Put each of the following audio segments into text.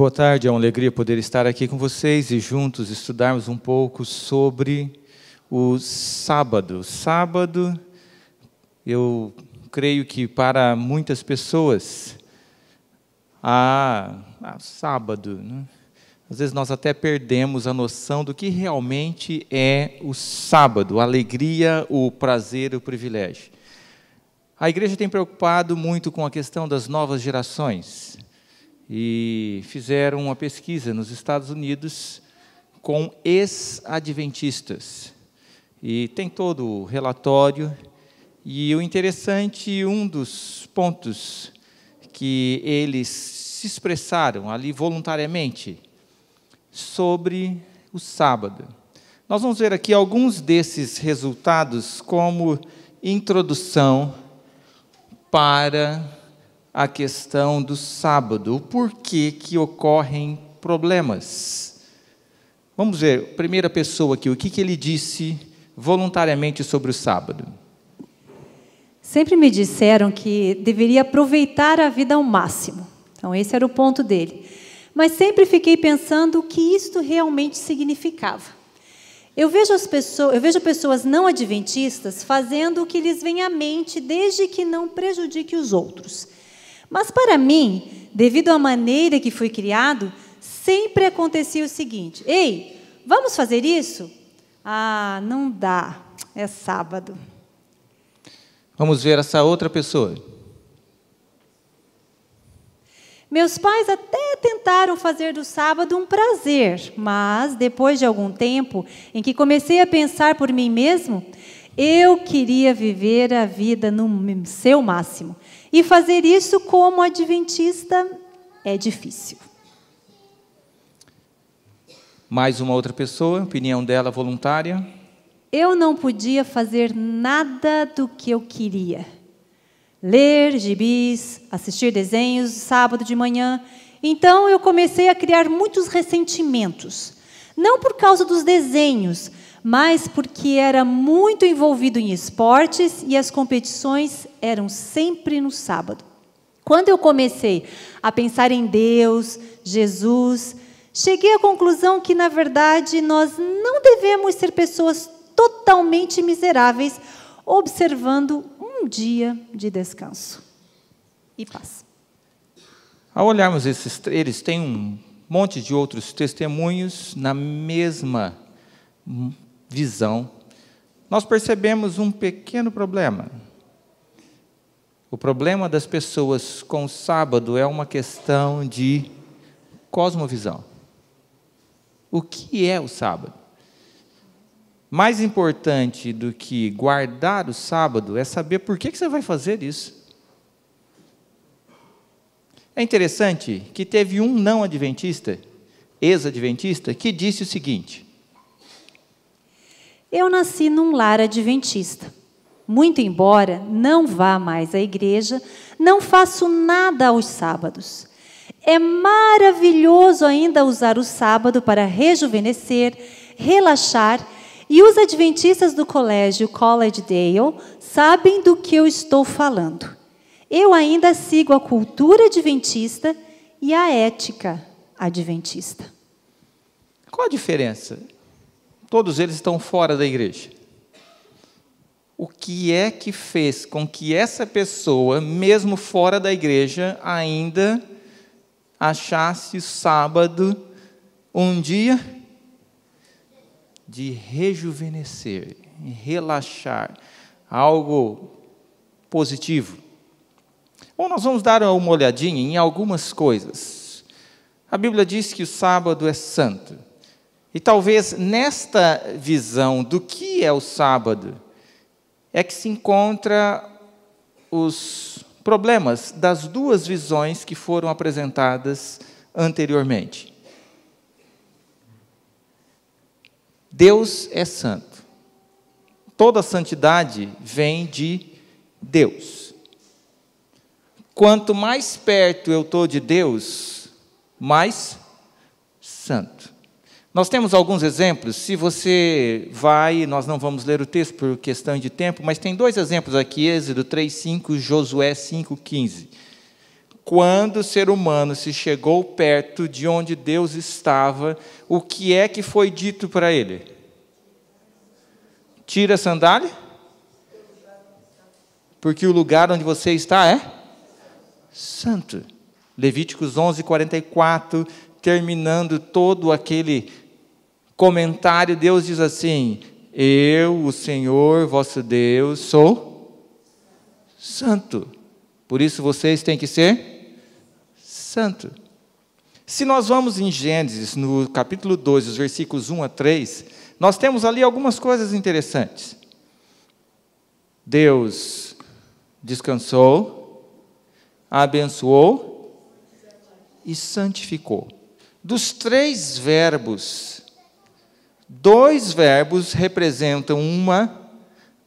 Boa tarde, é uma alegria poder estar aqui com vocês e juntos estudarmos um pouco sobre o sábado. Sábado, eu creio que para muitas pessoas, a, sábado, né? às vezes nós até perdemos a noção do que realmente é o sábado, a alegria, o prazer, o privilégio. A igreja tem preocupado muito com a questão das novas gerações e fizeram uma pesquisa nos Estados Unidos com ex-adventistas. E tem todo o relatório. E o interessante, um dos pontos que eles se expressaram ali voluntariamente sobre o sábado. Nós vamos ver aqui alguns desses resultados como introdução para a questão do sábado, o porquê que ocorrem problemas. Vamos ver, primeira pessoa aqui, o que, que ele disse voluntariamente sobre o sábado? Sempre me disseram que deveria aproveitar a vida ao máximo. Então, esse era o ponto dele. Mas sempre fiquei pensando o que isto realmente significava. Eu vejo, as pessoas, eu vejo pessoas não adventistas fazendo o que lhes vem à mente, desde que não prejudique os outros. Mas para mim, devido à maneira que fui criado, sempre acontecia o seguinte: ei, vamos fazer isso? Ah, não dá, é sábado. Vamos ver essa outra pessoa. Meus pais até tentaram fazer do sábado um prazer, mas depois de algum tempo em que comecei a pensar por mim mesmo, eu queria viver a vida no seu máximo. E fazer isso como adventista é difícil. Mais uma outra pessoa, opinião dela voluntária. Eu não podia fazer nada do que eu queria. Ler gibis, assistir desenhos sábado de manhã. Então eu comecei a criar muitos ressentimentos. Não por causa dos desenhos, mas porque era muito envolvido em esportes e as competições eram sempre no sábado. Quando eu comecei a pensar em Deus, Jesus, cheguei à conclusão que, na verdade, nós não devemos ser pessoas totalmente miseráveis observando um dia de descanso e paz. Ao olharmos esses, eles têm um monte de outros testemunhos na mesma visão, nós percebemos um pequeno problema. O problema das pessoas com o sábado é uma questão de cosmovisão. O que é o sábado? Mais importante do que guardar o sábado é saber por que você vai fazer isso. É interessante que teve um não adventista, ex-adventista, que disse o seguinte: eu nasci num lar adventista. Muito embora não vá mais à igreja, não faço nada aos sábados. É maravilhoso ainda usar o sábado para rejuvenescer, relaxar, e os adventistas do colégio College Dale sabem do que eu estou falando. Eu ainda sigo a cultura adventista e a ética adventista. Qual a diferença? Todos eles estão fora da igreja. O que é que fez com que essa pessoa, mesmo fora da igreja, ainda achasse o sábado um dia de rejuvenescer, relaxar, algo positivo? Bom, nós vamos dar uma olhadinha em algumas coisas. A Bíblia diz que o sábado é santo. E talvez nesta visão do que é o sábado é que se encontra os problemas das duas visões que foram apresentadas anteriormente. Deus é santo. Toda santidade vem de Deus. Quanto mais perto eu estou de Deus, mais santo. Nós temos alguns exemplos. Se você vai, nós não vamos ler o texto por questão de tempo, mas tem dois exemplos aqui: Êxodo 3,5 e Josué 5,15. Quando o ser humano se chegou perto de onde Deus estava, o que é que foi dito para ele? Tira a sandália, porque o lugar onde você está é santo. Levíticos 11, 44, terminando todo aquele comentário, Deus diz assim: Eu, o Senhor vosso Deus, sou santo. Por isso vocês têm que ser santo. Se nós vamos em Gênesis, no capítulo 12, os versículos 1 a 3, nós temos ali algumas coisas interessantes. Deus descansou, abençoou e santificou. Dos três verbos Dois verbos representam uma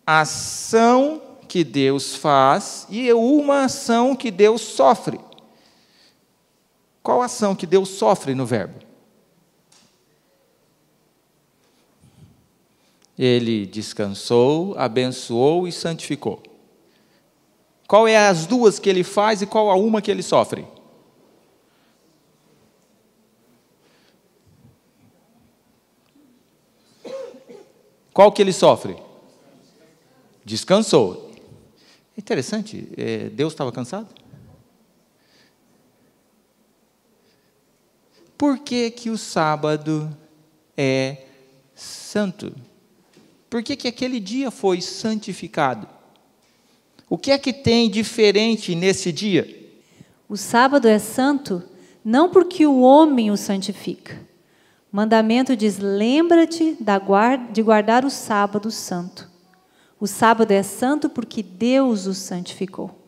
ação que Deus faz e uma ação que Deus sofre. Qual ação que Deus sofre no verbo? Ele descansou, abençoou e santificou. Qual é as duas que ele faz e qual a uma que ele sofre? Qual que ele sofre? Descansou. É interessante, é, Deus estava cansado? Por que, que o sábado é santo? Por que, que aquele dia foi santificado? O que é que tem diferente nesse dia? O sábado é santo não porque o homem o santifica, mandamento diz: lembra-te de guardar o sábado santo. O sábado é santo porque Deus o santificou.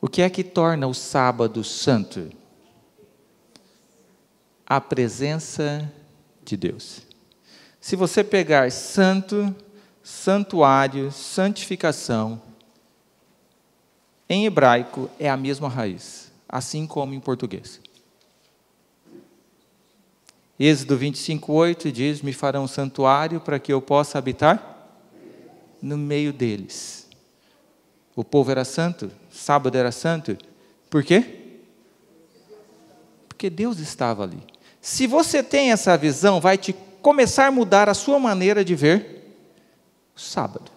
O que é que torna o sábado santo? A presença de Deus. Se você pegar santo, santuário, santificação, em hebraico é a mesma raiz, assim como em português. Êxodo 25:8 diz: "Me farão um santuário para que eu possa habitar no meio deles." O povo era santo, sábado era santo. Por quê? Porque Deus estava ali. Se você tem essa visão, vai te começar a mudar a sua maneira de ver o sábado.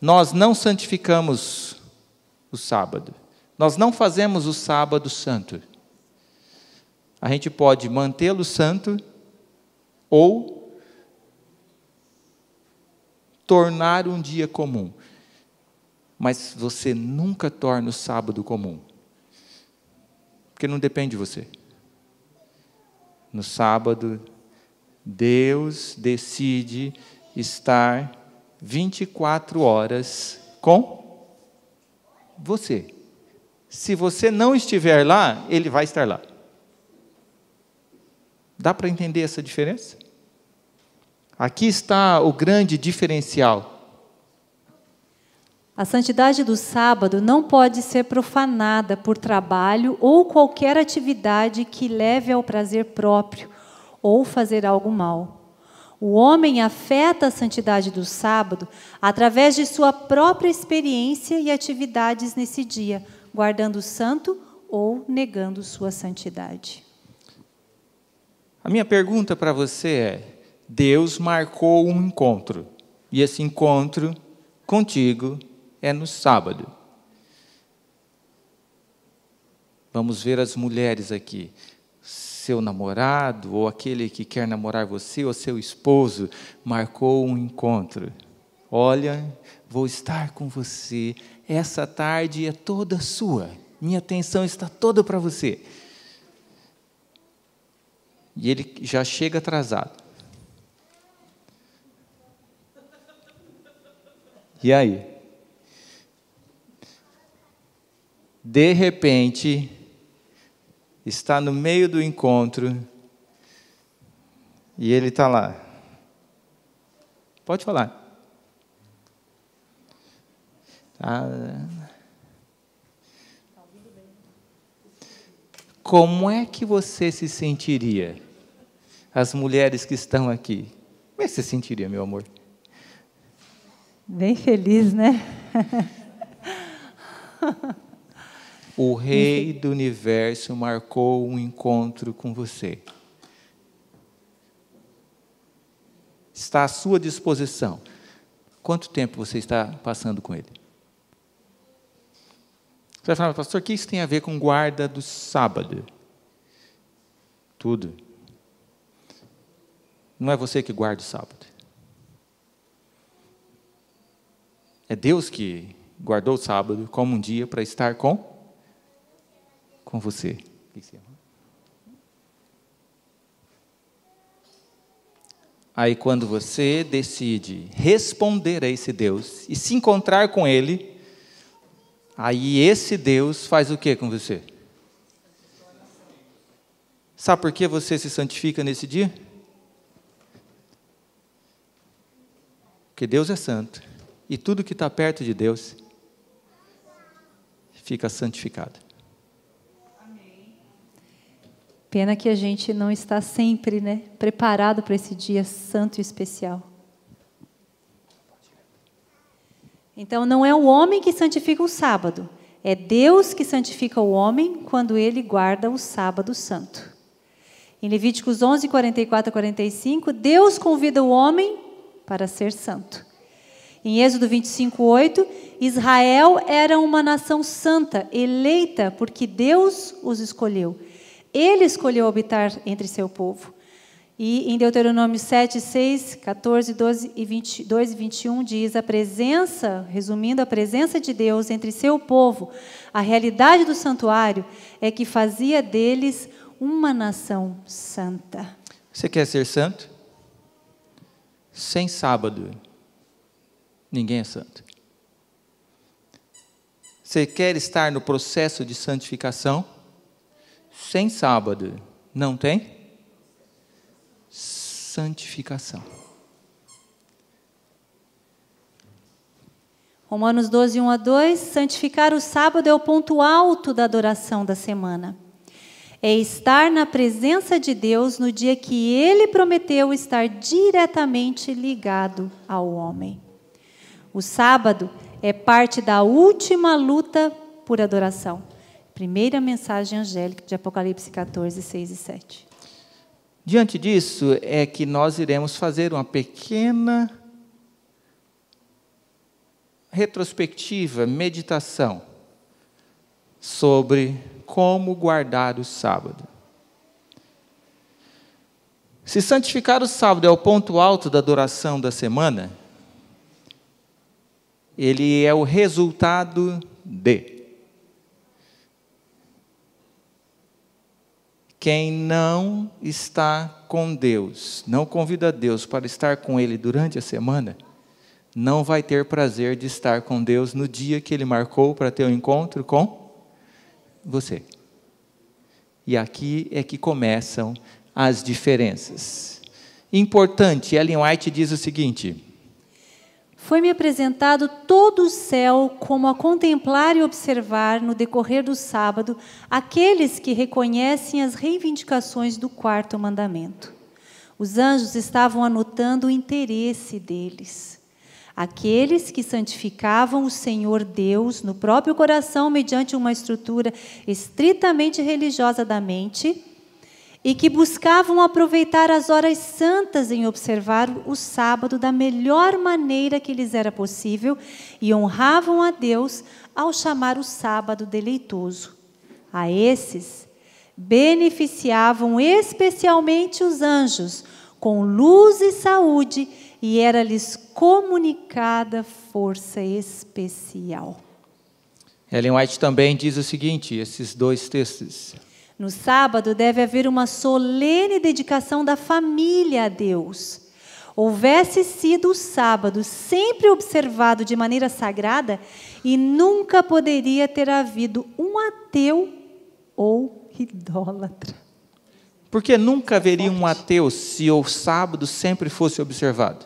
Nós não santificamos o sábado. Nós não fazemos o sábado santo. A gente pode mantê-lo santo ou tornar um dia comum. Mas você nunca torna o sábado comum. Porque não depende de você. No sábado, Deus decide estar 24 horas com você. Se você não estiver lá, ele vai estar lá. Dá para entender essa diferença? Aqui está o grande diferencial. A santidade do sábado não pode ser profanada por trabalho ou qualquer atividade que leve ao prazer próprio ou fazer algo mal. O homem afeta a santidade do sábado através de sua própria experiência e atividades nesse dia, guardando santo ou negando sua santidade. A minha pergunta para você é: Deus marcou um encontro, e esse encontro contigo é no sábado. Vamos ver as mulheres aqui. Seu namorado, ou aquele que quer namorar você, ou seu esposo, marcou um encontro. Olha, vou estar com você. Essa tarde é toda sua. Minha atenção está toda para você. E ele já chega atrasado. E aí? De repente, está no meio do encontro e ele está lá. Pode falar. Tá. Como é que você se sentiria? as mulheres que estão aqui, como é que você sentiria, meu amor? Bem feliz, né? o Rei do Universo marcou um encontro com você. Está à sua disposição. Quanto tempo você está passando com ele? Você vai falar, pastor, o que isso tem a ver com guarda do sábado? Tudo não é você que guarda o sábado. É Deus que guardou o sábado como um dia para estar com com você. Aí quando você decide responder a esse Deus e se encontrar com ele, aí esse Deus faz o que com você? Sabe por que você se santifica nesse dia? Porque Deus é santo. E tudo que está perto de Deus fica santificado. Pena que a gente não está sempre né, preparado para esse dia santo e especial. Então, não é o homem que santifica o sábado, é Deus que santifica o homem quando ele guarda o sábado santo. Em Levíticos 11, 44 a 45, Deus convida o homem para ser santo. Em Êxodo 25, 8, Israel era uma nação santa, eleita, porque Deus os escolheu. Ele escolheu habitar entre seu povo. E em Deuteronômio 7, 6, 14, 12 e 22 e 21 diz a presença, resumindo, a presença de Deus entre seu povo, a realidade do santuário é que fazia deles uma nação santa. Você quer ser santo? Sem sábado, ninguém é santo. Você quer estar no processo de santificação? Sem sábado, não tem? Santificação. Romanos 12, 1 a 2. Santificar o sábado é o ponto alto da adoração da semana é estar na presença de Deus no dia que ele prometeu estar diretamente ligado ao homem. O sábado é parte da última luta por adoração. Primeira mensagem angélica de Apocalipse 14, 6 e 7. Diante disso, é que nós iremos fazer uma pequena retrospectiva, meditação sobre como guardar o sábado. Se santificar o sábado é o ponto alto da adoração da semana, ele é o resultado de. Quem não está com Deus, não convida Deus para estar com Ele durante a semana, não vai ter prazer de estar com Deus no dia que Ele marcou para ter o um encontro com você. E aqui é que começam as diferenças. Importante, Ellen White diz o seguinte: Foi-me apresentado todo o céu como a contemplar e observar no decorrer do sábado aqueles que reconhecem as reivindicações do quarto mandamento. Os anjos estavam anotando o interesse deles. Aqueles que santificavam o Senhor Deus no próprio coração, mediante uma estrutura estritamente religiosa da mente, e que buscavam aproveitar as horas santas em observar o sábado da melhor maneira que lhes era possível e honravam a Deus ao chamar o sábado deleitoso. A esses beneficiavam especialmente os anjos com luz e saúde e era-lhes comunicada força especial. Ellen White também diz o seguinte, esses dois textos. No sábado deve haver uma solene dedicação da família a Deus. Houvesse sido o sábado sempre observado de maneira sagrada e nunca poderia ter havido um ateu ou idólatra. Porque nunca haveria um ateu se o sábado sempre fosse observado.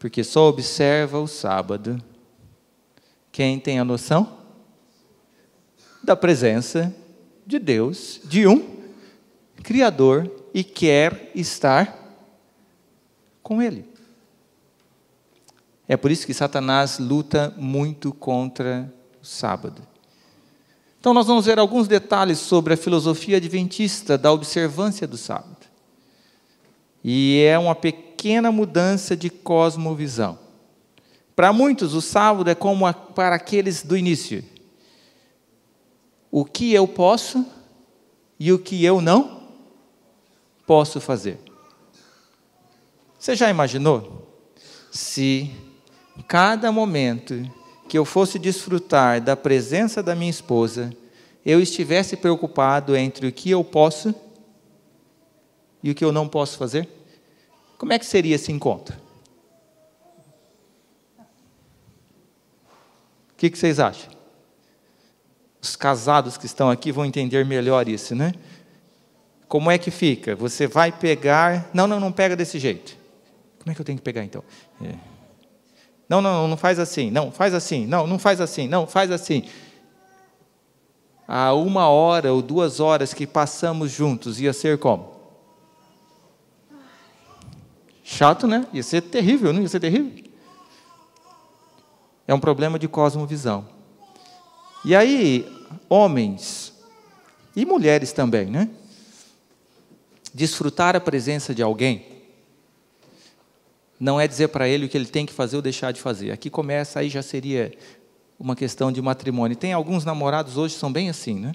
Porque só observa o sábado quem tem a noção da presença de Deus, de um Criador e quer estar com Ele. É por isso que Satanás luta muito contra o sábado. Então, nós vamos ver alguns detalhes sobre a filosofia adventista da observância do sábado. E é uma pequena mudança de cosmovisão. Para muitos, o sábado é como para aqueles do início: o que eu posso e o que eu não posso fazer. Você já imaginou? Se cada momento que eu fosse desfrutar da presença da minha esposa, eu estivesse preocupado entre o que eu posso e o que eu não posso fazer? Como é que seria esse encontro? O que, vocês acham? Os casados que estão aqui vão entender melhor isso, né? Como é que fica? Você vai pegar. Não, não, não pega desse jeito. Como é que eu tenho que pegar então? É. Não, não, não faz assim. Não, faz assim. Não, não faz assim. Não, faz assim. A uma hora ou duas horas que passamos juntos ia ser como? Chato, né? Ia ser terrível, não ia ser terrível? É um problema de cosmovisão. E aí, homens e mulheres também, né? Desfrutar a presença de alguém não é dizer para ele o que ele tem que fazer ou deixar de fazer. Aqui começa, aí já seria uma questão de matrimônio. Tem alguns namorados hoje que são bem assim, né?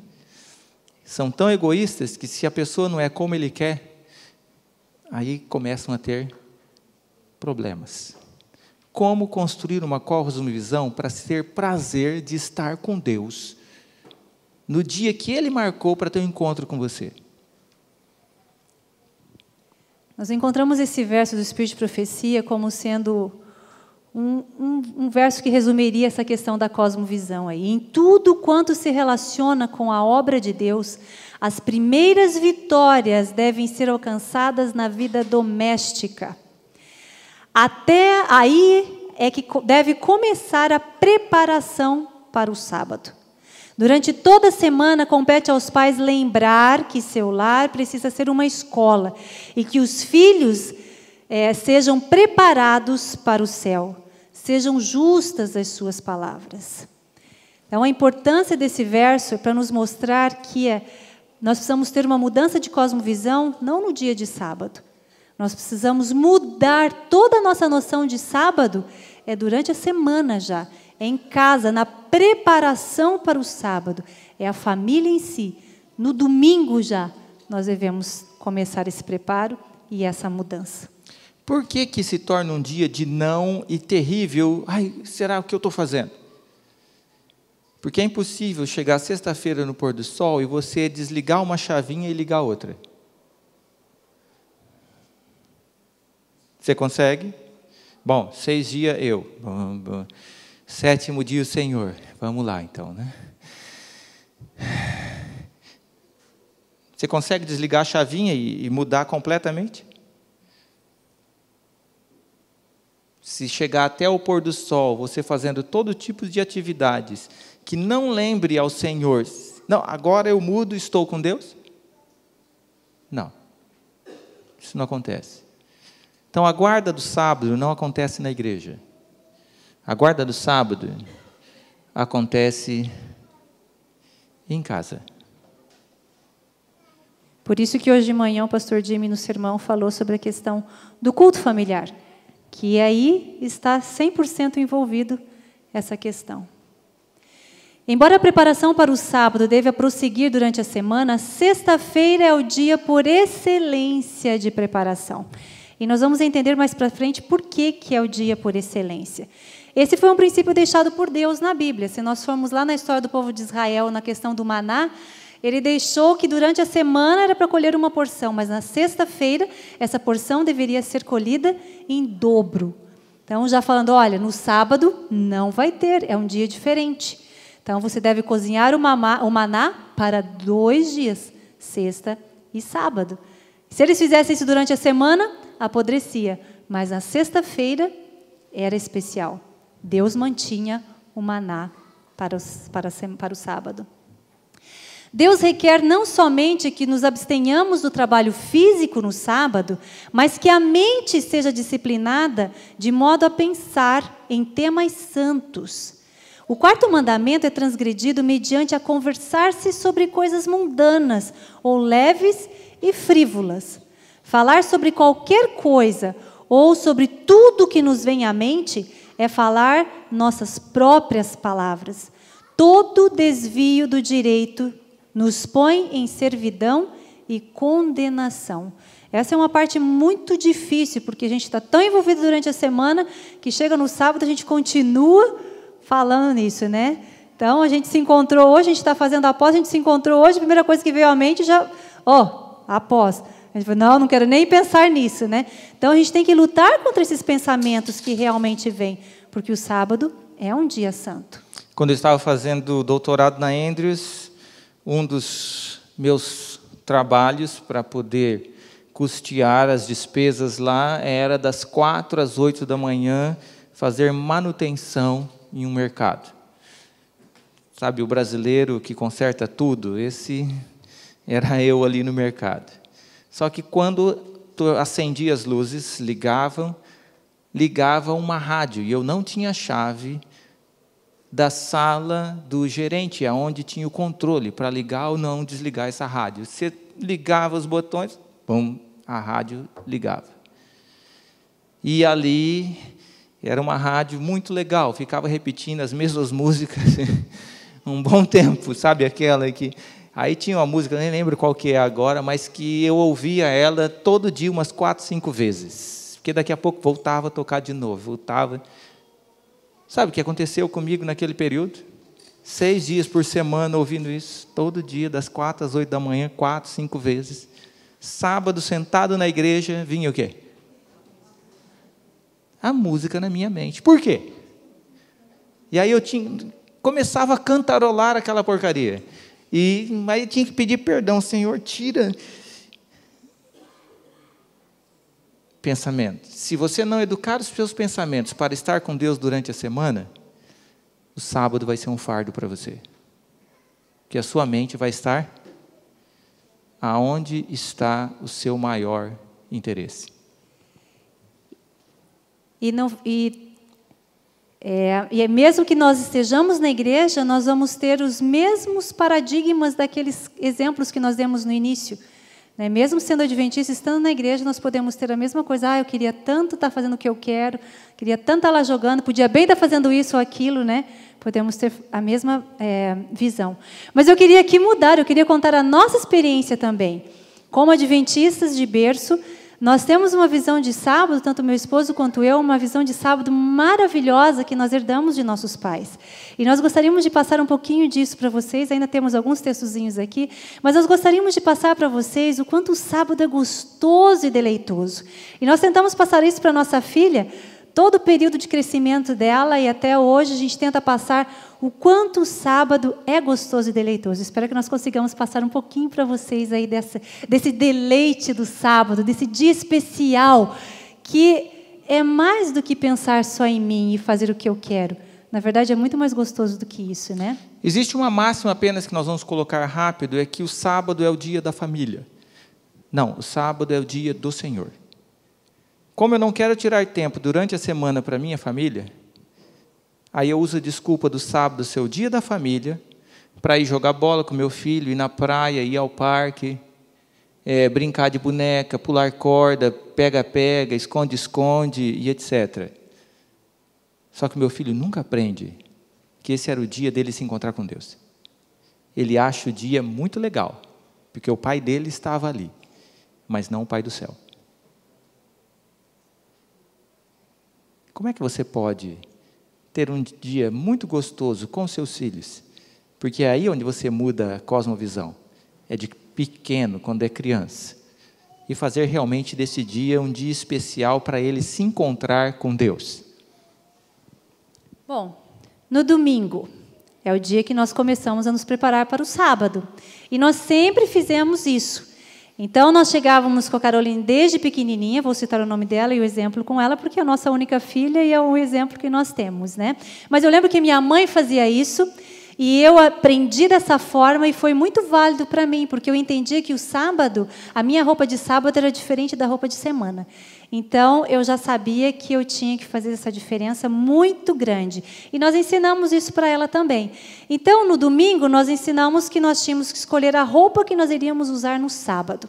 São tão egoístas que se a pessoa não é como ele quer, aí começam a ter problemas. Como construir uma cosmovisão para ter prazer de estar com Deus no dia que ele marcou para ter um encontro com você? Nós encontramos esse verso do Espírito de Profecia como sendo um, um, um, verso que resumiria essa questão da cosmovisão aí. Em tudo quanto se relaciona com a obra de Deus, as primeiras vitórias devem ser alcançadas na vida doméstica. Até aí é que deve começar a preparação para o sábado. Durante toda a semana, compete aos pais lembrar que seu lar precisa ser uma escola e que os filhos é, sejam preparados para o céu, sejam justas as suas palavras. Então, a importância desse verso é para nos mostrar que é, nós precisamos ter uma mudança de cosmovisão, não no dia de sábado. Nós precisamos mudar toda a nossa noção de sábado, é durante a semana já, em casa, na preparação para o sábado, é a família em si. No domingo já nós devemos começar esse preparo e essa mudança. Por que, que se torna um dia de não e terrível? Ai, será o que eu estou fazendo? Porque é impossível chegar sexta-feira no pôr do sol e você desligar uma chavinha e ligar outra. Você consegue? Bom, seis dias eu. Sétimo dia o Senhor. Vamos lá então, né? Você consegue desligar a chavinha e, e mudar completamente? Se chegar até o pôr do sol, você fazendo todo tipo de atividades que não lembre ao Senhor, não, agora eu mudo, estou com Deus? Não. Isso não acontece. Então a guarda do sábado não acontece na igreja. A guarda do sábado acontece em casa. Por isso que hoje de manhã o pastor Jimmy no sermão falou sobre a questão do culto familiar, que aí está 100% envolvido essa questão. Embora a preparação para o sábado deva prosseguir durante a semana, sexta-feira é o dia por excelência de preparação. E nós vamos entender mais para frente por que, que é o dia por excelência. Esse foi um princípio deixado por Deus na Bíblia. Se nós formos lá na história do povo de Israel, na questão do maná, ele deixou que durante a semana era para colher uma porção, mas na sexta-feira essa porção deveria ser colhida em dobro. Então, já falando, olha, no sábado não vai ter, é um dia diferente. Então, você deve cozinhar o, maná para dois dias, sexta e sábado. Se eles fizessem isso durante a semana, apodrecia, mas na sexta-feira era especial. Deus mantinha o maná para, os, para, para o sábado. Deus requer não somente que nos abstenhamos do trabalho físico no sábado, mas que a mente seja disciplinada de modo a pensar em temas santos. O quarto mandamento é transgredido mediante a conversar-se sobre coisas mundanas ou leves e frívolas. Falar sobre qualquer coisa ou sobre tudo que nos vem à mente é falar nossas próprias palavras. Todo desvio do direito nos põe em servidão e condenação. Essa é uma parte muito difícil, porque a gente está tão envolvido durante a semana que chega no sábado a gente continua falando nisso, né? Então a gente se encontrou hoje, a gente está fazendo após, a gente se encontrou hoje, a primeira coisa que veio à mente já, ó, oh, após. A gente falou, não, não quero nem pensar nisso, né? Então a gente tem que lutar contra esses pensamentos que realmente vêm, porque o sábado é um dia santo. Quando eu estava fazendo doutorado na Andrews, um dos meus trabalhos para poder custear as despesas lá era das quatro às oito da manhã fazer manutenção em um mercado. Sabe, o brasileiro que conserta tudo, esse era eu ali no mercado. Só que quando tu acendia as luzes, ligavam, ligava uma rádio e eu não tinha chave da sala do gerente, aonde tinha o controle para ligar ou não desligar essa rádio. Você ligava os botões, bom, a rádio ligava. E ali era uma rádio muito legal, ficava repetindo as mesmas músicas um bom tempo, sabe aquela que Aí tinha uma música, nem lembro qual que é agora, mas que eu ouvia ela todo dia umas quatro, cinco vezes. Porque daqui a pouco voltava a tocar de novo, voltava. Sabe o que aconteceu comigo naquele período? Seis dias por semana ouvindo isso, todo dia, das quatro às oito da manhã, quatro, cinco vezes. Sábado, sentado na igreja, vinha o quê? A música na minha mente. Por quê? E aí eu tinha, começava a cantarolar aquela porcaria. E, mas eu tinha que pedir perdão, Senhor, tira. Pensamento. Se você não educar os seus pensamentos para estar com Deus durante a semana, o sábado vai ser um fardo para você. Que a sua mente vai estar aonde está o seu maior interesse. E, não, e é, e é mesmo que nós estejamos na igreja, nós vamos ter os mesmos paradigmas daqueles exemplos que nós demos no início. Né? Mesmo sendo adventista, estando na igreja, nós podemos ter a mesma coisa. Ah, eu queria tanto estar tá fazendo o que eu quero, queria tanto estar tá lá jogando, podia bem estar tá fazendo isso ou aquilo, né? Podemos ter a mesma é, visão. Mas eu queria aqui mudar, eu queria contar a nossa experiência também. Como adventistas de berço, nós temos uma visão de sábado, tanto meu esposo quanto eu, uma visão de sábado maravilhosa que nós herdamos de nossos pais. E nós gostaríamos de passar um pouquinho disso para vocês, ainda temos alguns textozinhos aqui, mas nós gostaríamos de passar para vocês o quanto o sábado é gostoso e deleitoso. E nós tentamos passar isso para nossa filha, todo o período de crescimento dela e até hoje a gente tenta passar o quanto o sábado é gostoso e deleitoso. Espero que nós consigamos passar um pouquinho para vocês aí dessa, desse deleite do sábado, desse dia especial que é mais do que pensar só em mim e fazer o que eu quero. Na verdade, é muito mais gostoso do que isso, né? Existe uma máxima apenas que nós vamos colocar rápido, é que o sábado é o dia da família. Não, o sábado é o dia do Senhor. Como eu não quero tirar tempo durante a semana para minha família, aí eu uso a desculpa do sábado ser o dia da família, para ir jogar bola com meu filho, ir na praia, ir ao parque, é, brincar de boneca, pular corda, pega-pega, esconde-esconde e etc. Só que meu filho nunca aprende que esse era o dia dele se encontrar com Deus. Ele acha o dia muito legal, porque o pai dele estava ali, mas não o pai do céu. Como é que você pode ter um dia muito gostoso com seus filhos? Porque é aí onde você muda a cosmovisão. É de pequeno, quando é criança. E fazer realmente desse dia um dia especial para ele se encontrar com Deus. Bom, no domingo é o dia que nós começamos a nos preparar para o sábado. E nós sempre fizemos isso. Então, nós chegávamos com a Caroline desde pequenininha, vou citar o nome dela e o exemplo com ela, porque é a nossa única filha e é o exemplo que nós temos. Né? Mas eu lembro que minha mãe fazia isso, e eu aprendi dessa forma e foi muito válido para mim, porque eu entendia que o sábado, a minha roupa de sábado era diferente da roupa de semana. Então, eu já sabia que eu tinha que fazer essa diferença muito grande. E nós ensinamos isso para ela também. Então, no domingo, nós ensinamos que nós tínhamos que escolher a roupa que nós iríamos usar no sábado.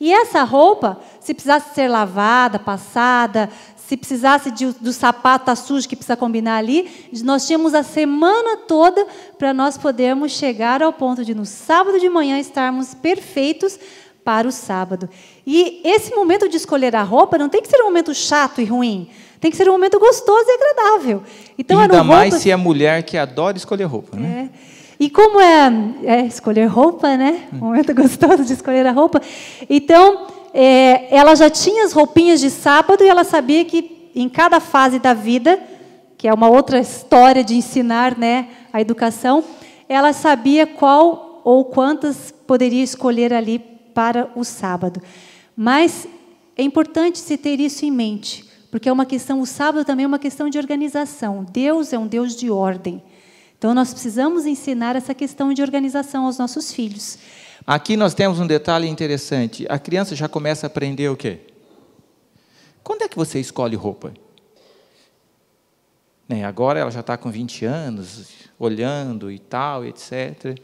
E essa roupa, se precisasse ser lavada, passada, se precisasse de, do sapato tá sujo que precisa combinar ali, nós tínhamos a semana toda para nós podermos chegar ao ponto de no sábado de manhã estarmos perfeitos para o sábado. E esse momento de escolher a roupa não tem que ser um momento chato e ruim. Tem que ser um momento gostoso e agradável. Então, Ainda roupa... mais se é mulher que adora escolher roupa, né? É. E como é, é, escolher roupa, né? Hum. Um momento gostoso de escolher a roupa. Então, é, ela já tinha as roupinhas de sábado e ela sabia que em cada fase da vida, que é uma outra história de ensinar, né, a educação, ela sabia qual ou quantas poderia escolher ali para o sábado. Mas é importante se ter isso em mente, porque é uma questão, o sábado também é uma questão de organização. Deus é um Deus de ordem. Então nós precisamos ensinar essa questão de organização aos nossos filhos. Aqui nós temos um detalhe interessante. A criança já começa a aprender o quê? Quando é que você escolhe roupa? Nem né, agora ela já está com 20 anos, olhando e tal, etc.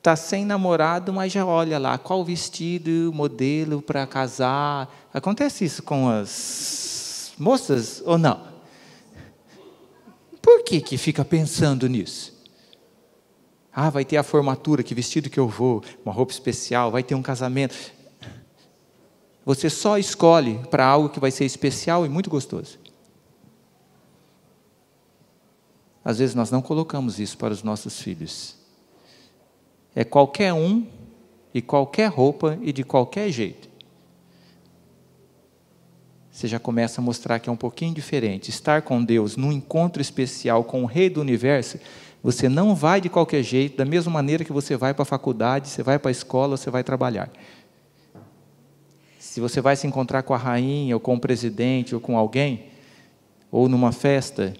Está sem namorado, mas já olha lá qual vestido, modelo para casar. Acontece isso com as moças ou não? Por que, que fica pensando nisso? Ah, vai ter a formatura, que vestido que eu vou, uma roupa especial, vai ter um casamento. Você só escolhe para algo que vai ser especial e muito gostoso. Às vezes nós não colocamos isso para os nossos filhos é qualquer um e qualquer roupa e de qualquer jeito. Você já começa a mostrar que é um pouquinho diferente. Estar com Deus num encontro especial com o Rei do Universo, você não vai de qualquer jeito, da mesma maneira que você vai para a faculdade, você vai para a escola, você vai trabalhar. Se você vai se encontrar com a rainha, ou com o presidente, ou com alguém, ou numa festa,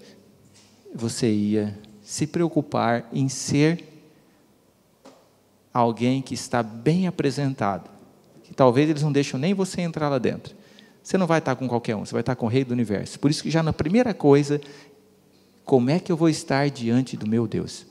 você ia se preocupar em ser alguém que está bem apresentado, que talvez eles não deixem nem você entrar lá dentro. Você não vai estar com qualquer um, você vai estar com o Rei do Universo. Por isso que já na primeira coisa, como é que eu vou estar diante do meu Deus?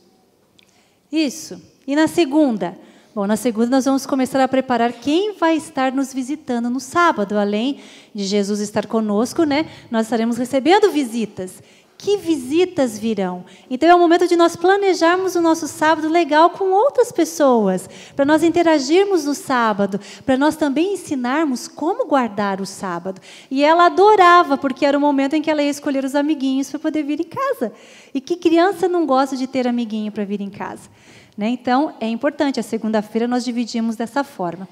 Isso. E na segunda, Bom, na segunda nós vamos começar a preparar quem vai estar nos visitando no sábado, além de Jesus estar conosco, né? Nós estaremos recebendo visitas que visitas virão. Então é o momento de nós planejarmos o nosso sábado legal com outras pessoas, para nós interagirmos no sábado, para nós também ensinarmos como guardar o sábado. E ela adorava, porque era o momento em que ela ia escolher os amiguinhos para poder vir em casa. E que criança não gosta de ter amiguinho para vir em casa? Né? Então é importante, a segunda-feira nós dividimos dessa forma.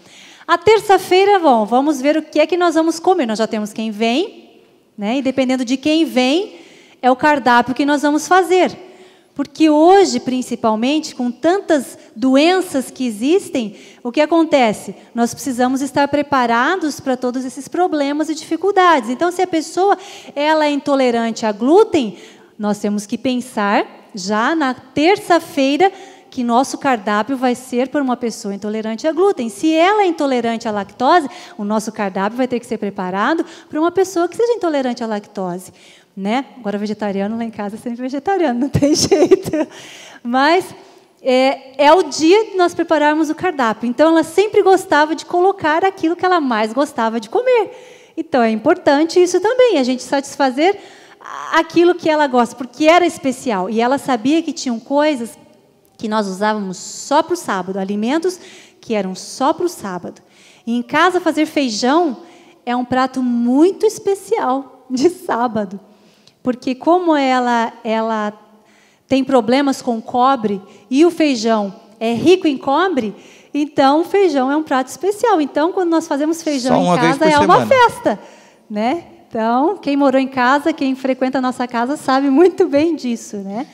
A terça-feira, bom, vamos ver o que é que nós vamos comer. Nós já temos quem vem, né? E dependendo de quem vem, é o cardápio que nós vamos fazer. Porque hoje, principalmente, com tantas doenças que existem, o que acontece? Nós precisamos estar preparados para todos esses problemas e dificuldades. Então, se a pessoa ela é intolerante a glúten, nós temos que pensar já na terça-feira que nosso cardápio vai ser para uma pessoa intolerante a glúten. Se ela é intolerante à lactose, o nosso cardápio vai ter que ser preparado para uma pessoa que seja intolerante à lactose né? Agora é vegetariano lá em casa é sempre vegetariano, não tem jeito. Mas é, é o dia de nós prepararmos o cardápio. Então ela sempre gostava de colocar aquilo que ela mais gostava de comer. Então é importante isso também, a gente satisfazer aquilo que ela gosta, porque era especial. E ela sabia que tinham coisas que nós usávamos só para o sábado, alimentos que eram só para o sábado. E em casa fazer feijão é um prato muito especial de sábado porque como ela ela tem problemas com cobre e o feijão é rico em cobre, então feijão é um prato especial. Então quando nós fazemos feijão em casa é semana. uma festa, né? Então, quem morou em casa, quem frequenta a nossa casa, sabe muito bem disso, né?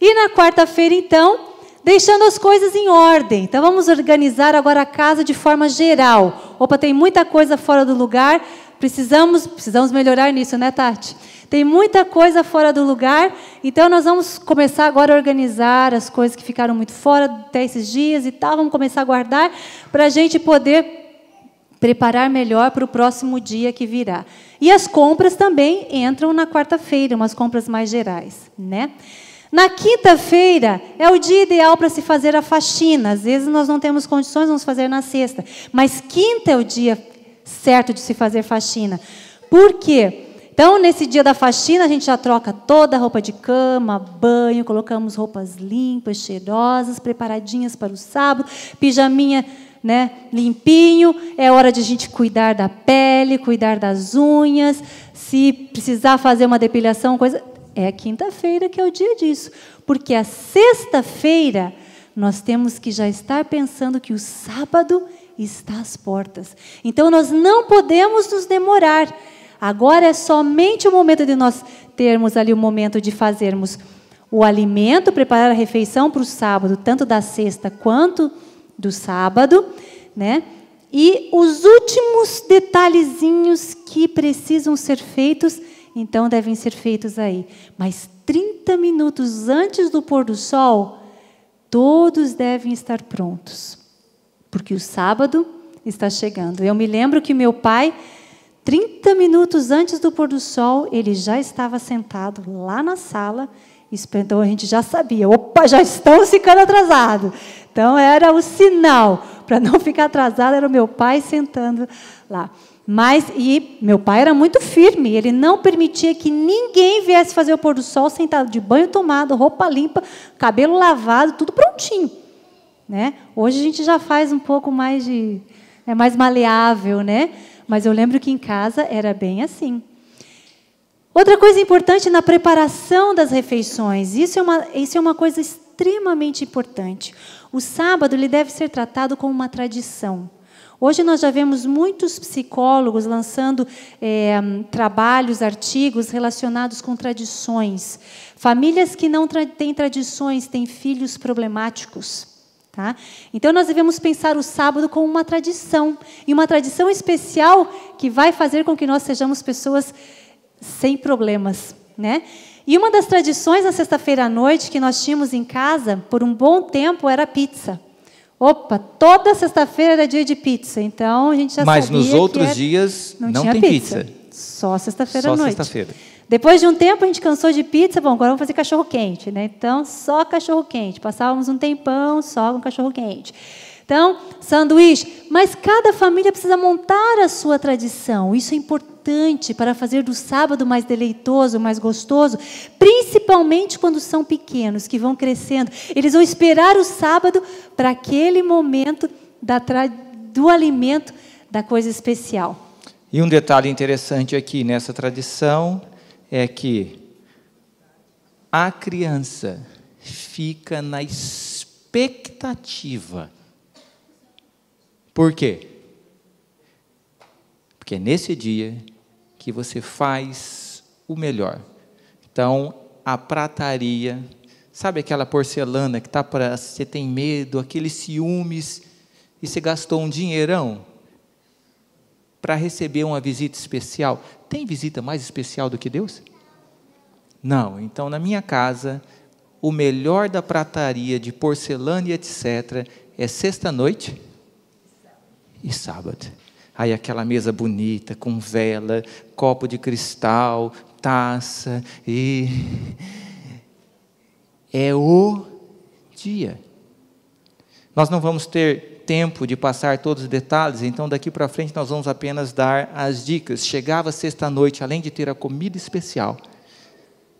E na quarta-feira, então, deixando as coisas em ordem. Então, vamos organizar agora a casa de forma geral. Opa, tem muita coisa fora do lugar, precisamos, precisamos melhorar nisso, né, Tati? Tem muita coisa fora do lugar, então nós vamos começar agora a organizar as coisas que ficaram muito fora até esses dias e tal. Vamos começar a guardar para a gente poder preparar melhor para o próximo dia que virá. E as compras também entram na quarta-feira, umas compras mais gerais, né? Na quinta-feira é o dia ideal para se fazer a faxina. Às vezes nós não temos condições, vamos fazer na sexta. Mas quinta é o dia certo de se fazer faxina. Por quê? Então, nesse dia da faxina, a gente já troca toda a roupa de cama, banho, colocamos roupas limpas, cheirosas, preparadinhas para o sábado, pijaminha né, limpinho. É hora de a gente cuidar da pele, cuidar das unhas. Se precisar fazer uma depilação, coisa. É quinta-feira que é o dia disso. Porque a sexta-feira nós temos que já estar pensando que o sábado está às portas. Então nós não podemos nos demorar. Agora é somente o momento de nós termos ali o momento de fazermos o alimento, preparar a refeição para o sábado, tanto da sexta quanto do sábado, né? E os últimos detalhezinhos que precisam ser feitos, então devem ser feitos aí. Mas 30 minutos antes do pôr do sol, todos devem estar prontos, porque o sábado está chegando. Eu me lembro que meu pai 30 minutos antes do pôr do sol, ele já estava sentado lá na sala. Então a gente já sabia, opa, já estão ficando atrasados. Então era o sinal para não ficar atrasado, era o meu pai sentando lá. Mas e meu pai era muito firme, ele não permitia que ninguém viesse fazer o pôr do sol sentado de banho tomado, roupa limpa, cabelo lavado, tudo prontinho, né? Hoje a gente já faz um pouco mais de é mais maleável, né? Mas eu lembro que em casa era bem assim. Outra coisa importante na preparação das refeições, isso é uma, isso é uma coisa extremamente importante. O sábado ele deve ser tratado como uma tradição. Hoje nós já vemos muitos psicólogos lançando é, trabalhos, artigos relacionados com tradições. Famílias que não tra têm tradições têm filhos problemáticos. Tá? Então, nós devemos pensar o sábado como uma tradição, e uma tradição especial que vai fazer com que nós sejamos pessoas sem problemas. Né? E uma das tradições na sexta-feira à noite que nós tínhamos em casa, por um bom tempo, era pizza. Opa, toda sexta-feira era dia de pizza, então a gente já Mas sabia nos outros que era... dias não, não tem pizza. pizza. Só sexta-feira à noite. sexta-feira. Depois de um tempo a gente cansou de pizza, bom, agora vamos fazer cachorro quente, né? Então, só cachorro quente. Passávamos um tempão só com cachorro quente. Então, sanduíche. Mas cada família precisa montar a sua tradição. Isso é importante para fazer do sábado mais deleitoso, mais gostoso, principalmente quando são pequenos, que vão crescendo. Eles vão esperar o sábado para aquele momento tra... do alimento, da coisa especial. E um detalhe interessante aqui nessa tradição é que a criança fica na expectativa. Por quê? Porque é nesse dia que você faz o melhor. Então, a prataria, sabe aquela porcelana que tá para você tem medo, aqueles ciúmes e você gastou um dinheirão para receber uma visita especial. Tem visita mais especial do que Deus? Não. Então, na minha casa, o melhor da prataria, de porcelana e etc., é sexta-noite e sábado. Aí aquela mesa bonita, com vela, copo de cristal, taça e. É o dia. Nós não vamos ter tempo de passar todos os detalhes, então daqui para frente nós vamos apenas dar as dicas. Chegava sexta-noite, além de ter a comida especial,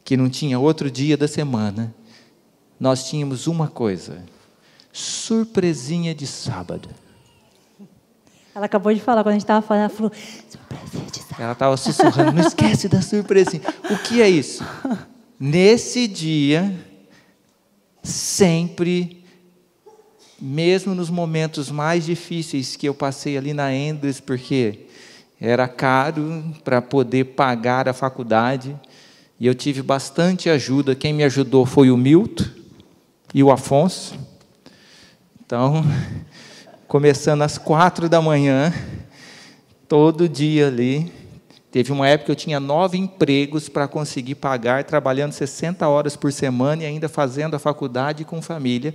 que não tinha outro dia da semana, nós tínhamos uma coisa: surpresinha de sábado. Ela acabou de falar, quando a gente estava falando, ela falou: surpresinha de sábado. Ela estava sussurrando: não esquece da surpresinha. O que é isso? Nesse dia, sempre mesmo nos momentos mais difíceis que eu passei ali na Endless, porque era caro para poder pagar a faculdade, e eu tive bastante ajuda. Quem me ajudou foi o Milton e o Afonso. Então, começando às quatro da manhã, todo dia ali. Teve uma época que eu tinha nove empregos para conseguir pagar, trabalhando 60 horas por semana e ainda fazendo a faculdade com família,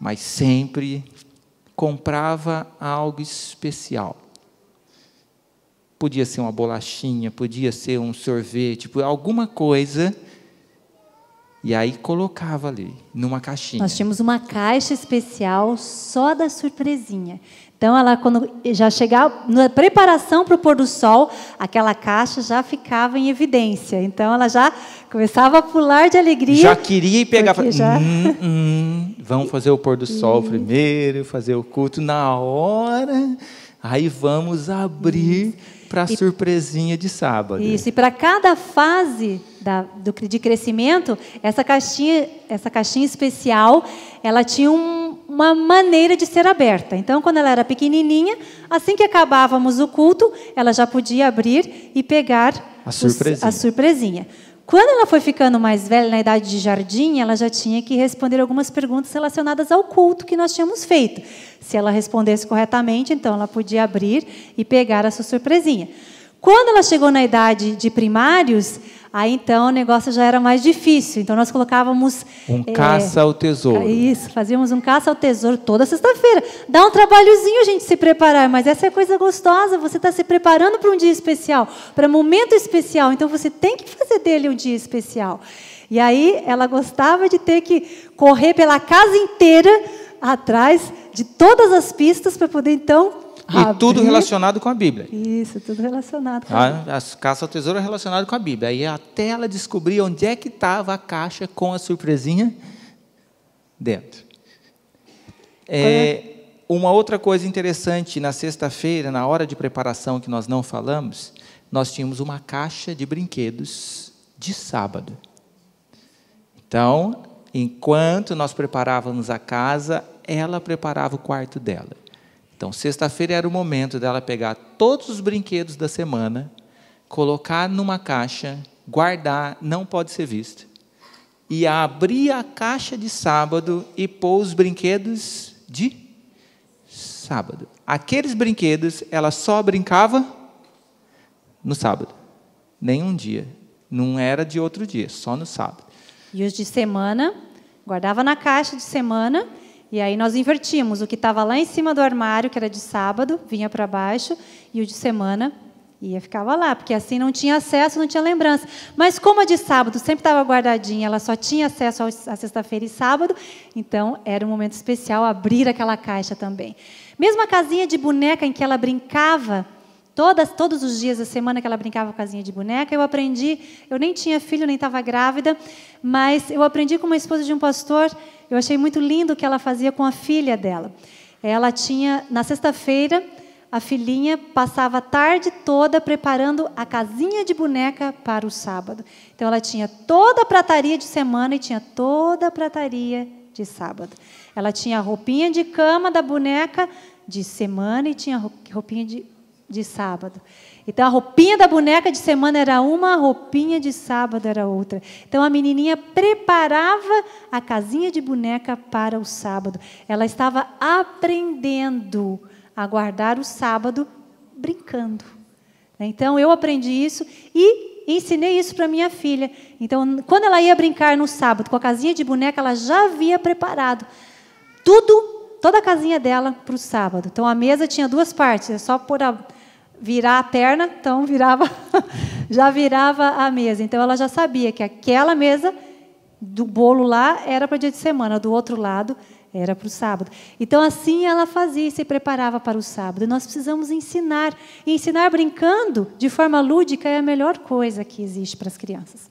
mas sempre comprava algo especial. Podia ser uma bolachinha, podia ser um sorvete, tipo, alguma coisa e aí colocava ali, numa caixinha. Nós tínhamos uma caixa especial só da surpresinha. Então, ela, quando já chegava, na preparação para o pôr do sol, aquela caixa já ficava em evidência. Então, ela já começava a pular de alegria. Já queria ir pegar. Falei, já... hum, hum, vamos fazer o pôr do sol primeiro, fazer o culto na hora. Aí vamos abrir para a surpresinha de sábado. Isso, e para cada fase da, do, de crescimento, essa caixinha, essa caixinha especial, ela tinha um, uma maneira de ser aberta. Então, quando ela era pequenininha, assim que acabávamos o culto, ela já podia abrir e pegar a surpresinha. Os, a surpresinha. Quando ela foi ficando mais velha, na idade de jardim, ela já tinha que responder algumas perguntas relacionadas ao culto que nós tínhamos feito. Se ela respondesse corretamente, então ela podia abrir e pegar a sua surpresinha. Quando ela chegou na idade de primários, Aí então o negócio já era mais difícil. Então nós colocávamos um é, caça ao tesouro. Isso, fazíamos um caça ao tesouro toda sexta-feira. Dá um trabalhozinho a gente se preparar, mas essa é coisa gostosa. Você está se preparando para um dia especial, para um momento especial. Então você tem que fazer dele um dia especial. E aí ela gostava de ter que correr pela casa inteira atrás de todas as pistas para poder então e tudo relacionado com a Bíblia. Isso, tudo relacionado com a ah, Bíblia. a caça ao tesouro é relacionado com a Bíblia. E até ela descobrir onde é que estava a caixa com a surpresinha dentro. É, é, uma outra coisa interessante, na sexta-feira, na hora de preparação que nós não falamos, nós tínhamos uma caixa de brinquedos de sábado. Então, enquanto nós preparávamos a casa, ela preparava o quarto dela. Então, sexta-feira era o momento dela pegar todos os brinquedos da semana, colocar numa caixa, guardar, não pode ser visto, e abrir a caixa de sábado e pôr os brinquedos de sábado. Aqueles brinquedos ela só brincava no sábado, nenhum dia. Não era de outro dia, só no sábado. E os de semana, guardava na caixa de semana e aí nós invertimos. O que estava lá em cima do armário, que era de sábado, vinha para baixo, e o de semana ia ficava lá, porque assim não tinha acesso, não tinha lembrança. Mas como a de sábado sempre estava guardadinha, ela só tinha acesso à sexta-feira e sábado, então era um momento especial abrir aquela caixa também. Mesmo a casinha de boneca em que ela brincava, Todas, todos os dias da semana que ela brincava com a casinha de boneca, eu aprendi, eu nem tinha filho, nem estava grávida, mas eu aprendi com uma esposa de um pastor, eu achei muito lindo o que ela fazia com a filha dela. Ela tinha, na sexta-feira, a filhinha passava a tarde toda preparando a casinha de boneca para o sábado. Então ela tinha toda a prataria de semana e tinha toda a prataria de sábado. Ela tinha a roupinha de cama da boneca de semana e tinha roupinha de de sábado. Então a roupinha da boneca de semana era uma, a roupinha de sábado era outra. Então a menininha preparava a casinha de boneca para o sábado. Ela estava aprendendo a guardar o sábado brincando. Né? Então eu aprendi isso e ensinei isso para minha filha. Então quando ela ia brincar no sábado com a casinha de boneca, ela já havia preparado tudo, toda a casinha dela para o sábado. Então a mesa tinha duas partes, é só pôr a virar a perna, então virava, já virava a mesa. Então ela já sabia que aquela mesa do bolo lá era para dia de semana, do outro lado era para o sábado. Então assim ela fazia e se preparava para o sábado. E nós precisamos ensinar. E ensinar brincando de forma lúdica é a melhor coisa que existe para as crianças.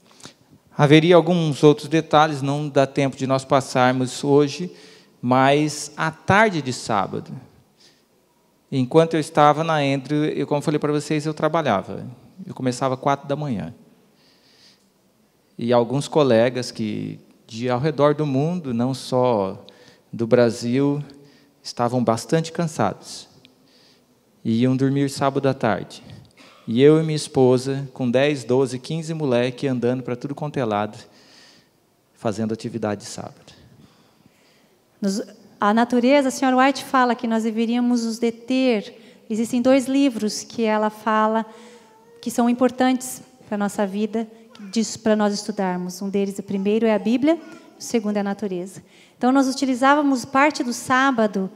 Haveria alguns outros detalhes, não dá tempo de nós passarmos hoje, mas a tarde de sábado, Enquanto eu estava na Andrew, eu, como eu falei para vocês, eu trabalhava. Eu começava quatro da manhã. E alguns colegas que de ao redor do mundo, não só do Brasil, estavam bastante cansados. E iam dormir sábado à tarde. E eu e minha esposa, com 10, 12, 15 moleque andando para tudo quanto é lado, fazendo atividade de sábado. Nos, a natureza, a senhora White fala que nós deveríamos nos deter. Existem dois livros que ela fala que são importantes para a nossa vida, para nós estudarmos. Um deles, o primeiro, é a Bíblia, o segundo é a natureza. Então, nós utilizávamos parte do sábado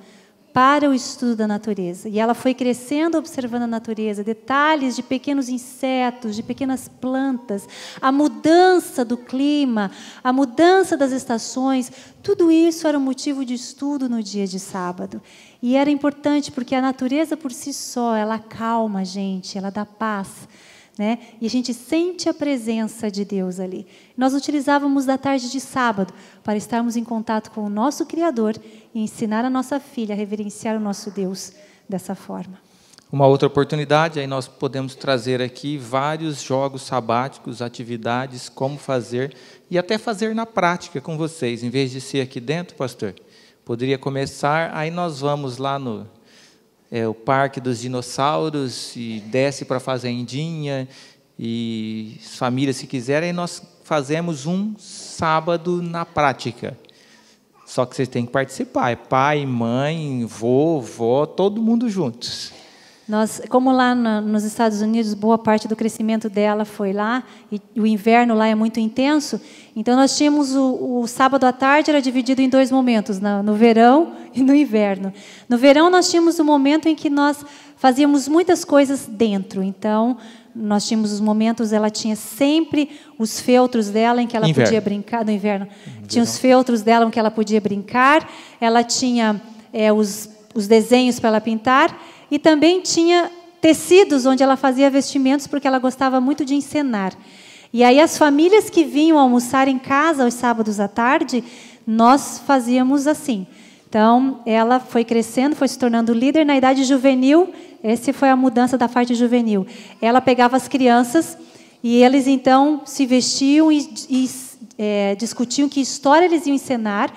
para o estudo da natureza. E ela foi crescendo observando a natureza, detalhes de pequenos insetos, de pequenas plantas, a mudança do clima, a mudança das estações, tudo isso era um motivo de estudo no dia de sábado. E era importante porque a natureza por si só, ela calma a gente, ela dá paz. Né? E a gente sente a presença de Deus ali. Nós utilizávamos da tarde de sábado para estarmos em contato com o nosso Criador e ensinar a nossa filha a reverenciar o nosso Deus dessa forma. Uma outra oportunidade, aí nós podemos trazer aqui vários jogos sabáticos, atividades, como fazer e até fazer na prática com vocês, em vez de ser aqui dentro, pastor. Poderia começar, aí nós vamos lá no é, o Parque dos Dinossauros e desce para a Fazendinha e famílias se quiserem, nós fazemos um sábado na prática. Só que vocês têm que participar, é pai, mãe, vô, vó, todo mundo juntos. Nós, como lá no, nos Estados Unidos, boa parte do crescimento dela foi lá, e o inverno lá é muito intenso, então nós tínhamos o, o sábado à tarde era dividido em dois momentos, no, no verão e no inverno. No verão nós tínhamos o um momento em que nós fazíamos muitas coisas dentro, então nós tínhamos os momentos, ela tinha sempre os feltros dela em que ela inverno. podia brincar, no inverno, uhum, tinha os feltros dela em que ela podia brincar, ela tinha é, os, os desenhos para ela pintar, e também tinha tecidos onde ela fazia vestimentos porque ela gostava muito de encenar. E aí as famílias que vinham almoçar em casa aos sábados à tarde, nós fazíamos assim. Então, ela foi crescendo, foi se tornando líder na idade juvenil. Essa foi a mudança da parte juvenil. Ela pegava as crianças e eles então se vestiam e, e é, discutiam que história eles iam encenar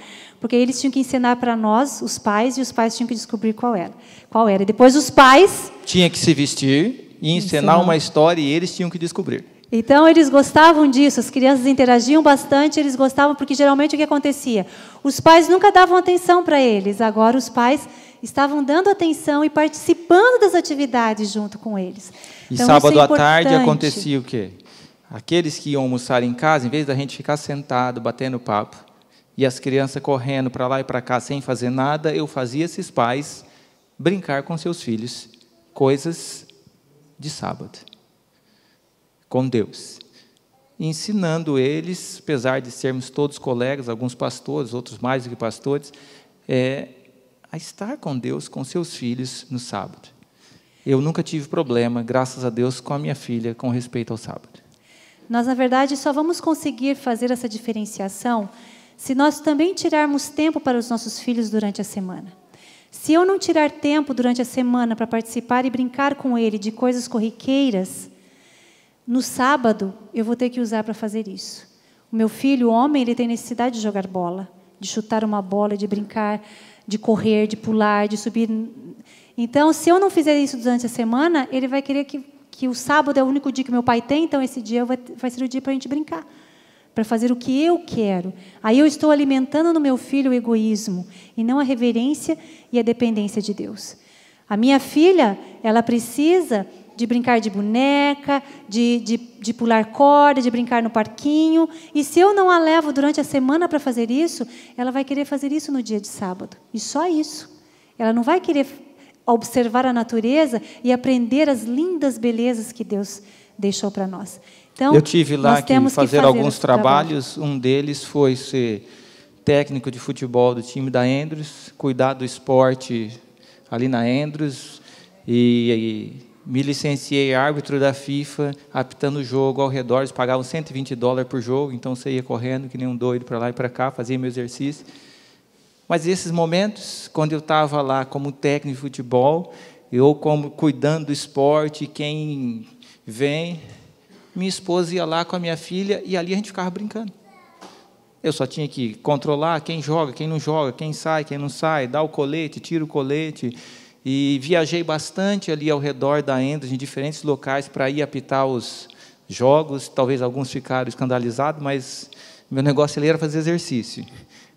porque eles tinham que ensinar para nós, os pais, e os pais tinham que descobrir qual era. Qual era. E depois os pais tinha que se vestir e ensinar uma história e eles tinham que descobrir. Então eles gostavam disso, as crianças interagiam bastante, eles gostavam porque geralmente o que acontecia, os pais nunca davam atenção para eles. Agora os pais estavam dando atenção e participando das atividades junto com eles. E então, sábado é à tarde acontecia o quê? Aqueles que iam almoçar em casa, em vez da gente ficar sentado batendo papo, e as crianças correndo para lá e para cá sem fazer nada, eu fazia esses pais brincar com seus filhos coisas de sábado com Deus, ensinando eles, apesar de sermos todos colegas, alguns pastores, outros mais do que pastores, é, a estar com Deus, com seus filhos no sábado. Eu nunca tive problema, graças a Deus, com a minha filha com respeito ao sábado. Nós, na verdade, só vamos conseguir fazer essa diferenciação se nós também tirarmos tempo para os nossos filhos durante a semana. Se eu não tirar tempo durante a semana para participar e brincar com ele de coisas corriqueiras, no sábado eu vou ter que usar para fazer isso. O meu filho, o homem, ele tem necessidade de jogar bola, de chutar uma bola, de brincar, de correr, de pular, de subir. Então, se eu não fizer isso durante a semana, ele vai querer que, que o sábado é o único dia que meu pai tem, então esse dia vai, vai ser o dia para a gente brincar para fazer o que eu quero. Aí eu estou alimentando no meu filho o egoísmo e não a reverência e a dependência de Deus. A minha filha, ela precisa de brincar de boneca, de, de, de pular corda, de brincar no parquinho. E se eu não a levo durante a semana para fazer isso, ela vai querer fazer isso no dia de sábado. E só isso. Ela não vai querer observar a natureza e aprender as lindas belezas que Deus deixou para nós. Então, eu tive lá que fazer, que fazer, alguns trabalhos. Um deles foi ser técnico de futebol do time da Endros, cuidar do esporte ali na Endros e, e me licenciei árbitro da FIFA, apitando o jogo ao redor, eles pagavam 120 dólares por jogo, então você ia correndo que nem um doido para lá e para cá, fazia meu exercício. Mas esses momentos, quando eu estava lá como técnico de futebol, eu como cuidando do esporte, quem vem, minha esposa ia lá com a minha filha e ali a gente ficava brincando. Eu só tinha que controlar quem joga, quem não joga, quem sai, quem não sai, dá o colete, tira o colete. E viajei bastante ali ao redor da Endres, em diferentes locais, para ir apitar os jogos. Talvez alguns ficaram escandalizados, mas meu negócio ali era fazer exercício.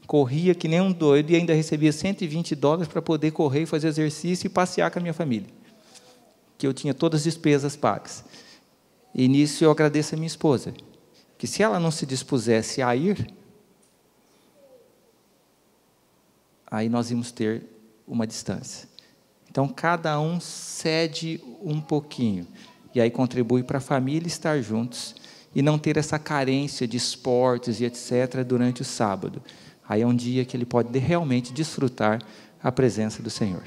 Corria que nem um doido e ainda recebia 120 dólares para poder correr, fazer exercício e passear com a minha família. Que eu tinha todas as despesas pagas. E nisso eu agradeço a minha esposa, que se ela não se dispusesse a ir, aí nós íamos ter uma distância. Então cada um cede um pouquinho e aí contribui para a família estar juntos e não ter essa carência de esportes e etc durante o sábado. Aí é um dia que ele pode realmente desfrutar a presença do Senhor.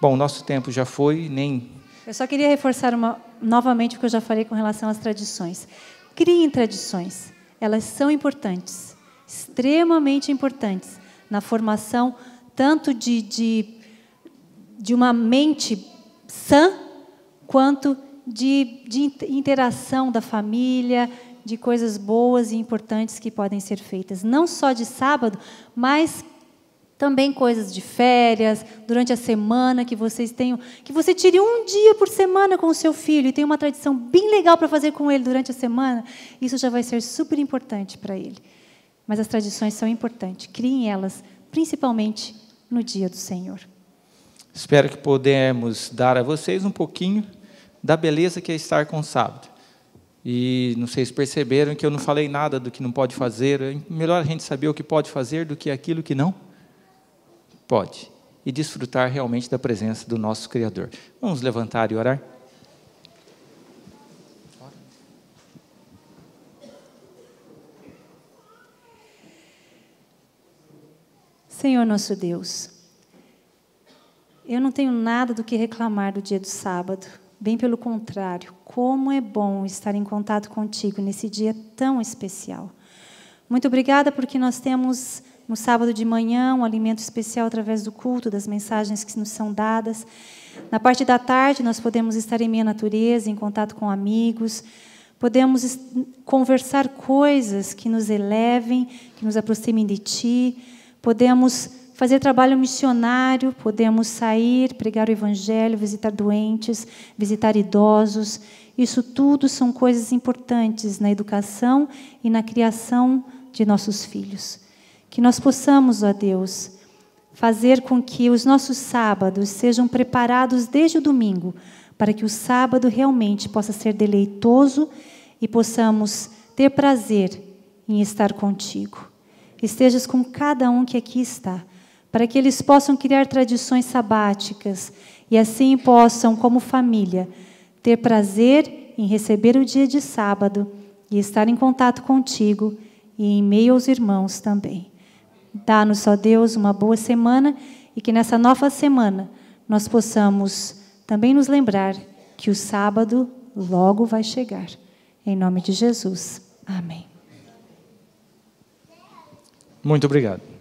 Bom, nosso tempo já foi, nem eu só queria reforçar uma, novamente o que eu já falei com relação às tradições. Criem tradições. Elas são importantes, extremamente importantes, na formação tanto de, de, de uma mente sã, quanto de, de interação da família, de coisas boas e importantes que podem ser feitas, não só de sábado, mas também coisas de férias, durante a semana que vocês tenham, que você tire um dia por semana com o seu filho e tenha uma tradição bem legal para fazer com ele durante a semana, isso já vai ser super importante para ele. Mas as tradições são importantes, criem elas, principalmente no dia do Senhor. Espero que podemos dar a vocês um pouquinho da beleza que é estar com o sábado. E não sei se perceberam que eu não falei nada do que não pode fazer. É melhor a gente saber o que pode fazer do que aquilo que não Pode. E desfrutar realmente da presença do nosso Criador. Vamos levantar e orar? Senhor nosso Deus, eu não tenho nada do que reclamar do dia do sábado. Bem pelo contrário, como é bom estar em contato contigo nesse dia tão especial. Muito obrigada porque nós temos no sábado de manhã, um alimento especial através do culto, das mensagens que nos são dadas. Na parte da tarde, nós podemos estar em minha natureza, em contato com amigos. Podemos conversar coisas que nos elevem, que nos aproximem de Ti. Podemos fazer trabalho missionário, podemos sair, pregar o Evangelho, visitar doentes, visitar idosos. Isso tudo são coisas importantes na educação e na criação de nossos filhos. Que nós possamos, ó Deus, fazer com que os nossos sábados sejam preparados desde o domingo, para que o sábado realmente possa ser deleitoso e possamos ter prazer em estar contigo. Estejas com cada um que aqui está, para que eles possam criar tradições sabáticas e assim possam, como família, ter prazer em receber o dia de sábado e estar em contato contigo e em meio aos irmãos também. Dá-nos, ó Deus, uma boa semana e que nessa nova semana nós possamos também nos lembrar que o sábado logo vai chegar. Em nome de Jesus. Amém. Muito obrigado.